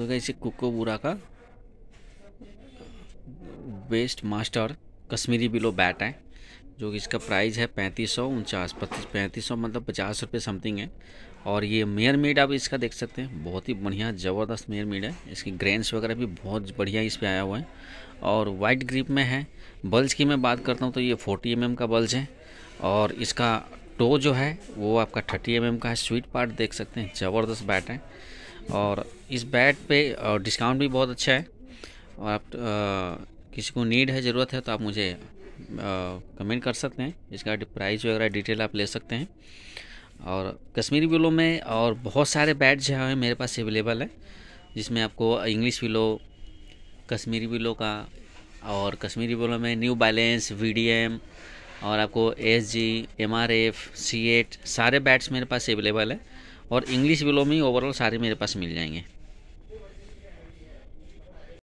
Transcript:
होगा इसे बुरा का best master Kashmiri willow bat है जो कि इसका प्राइस है पैंतीस सौ उनचास पच्चीस पैंतीस सौ मतलब पचास रुपये समथिंग है और ये मेयर मेड आप इसका देख सकते हैं बहुत ही बढ़िया ज़बरदस्त मेयर मेड है इसकी ग्रेन्स वगैरह भी बहुत बढ़िया इस पर आया हुआ है और वाइट ग्रिप में है बल्ज की मैं बात करता हूँ तो ये फोर्टी एम mm का बल्ज है और इसका टो जो है वो आपका थर्टी एम mm का है स्वीट पार्ट देख सकते हैं ज़बरदस्त बैट है और इस बैट पे डिस्काउंट भी बहुत अच्छा है और आप आ, किसी को नीड है ज़रूरत है तो आप मुझे कमेंट कर सकते हैं इसका प्राइस वगैरह डिटेल आप ले सकते हैं और कश्मीरी विलो में और बहुत सारे बैट जो है मेरे पास अवेलेबल है जिसमें आपको इंग्लिश विलो कश्मीरी विलो का और कश्मीरी विलो में न्यू बैलेंस वी और आपको S G M R F CEAT सारे बैट्स मेरे पास अवेलेबल है और इंग्लिश विलो में ओवरऑल सारे मेरे पास मिल जाएंगे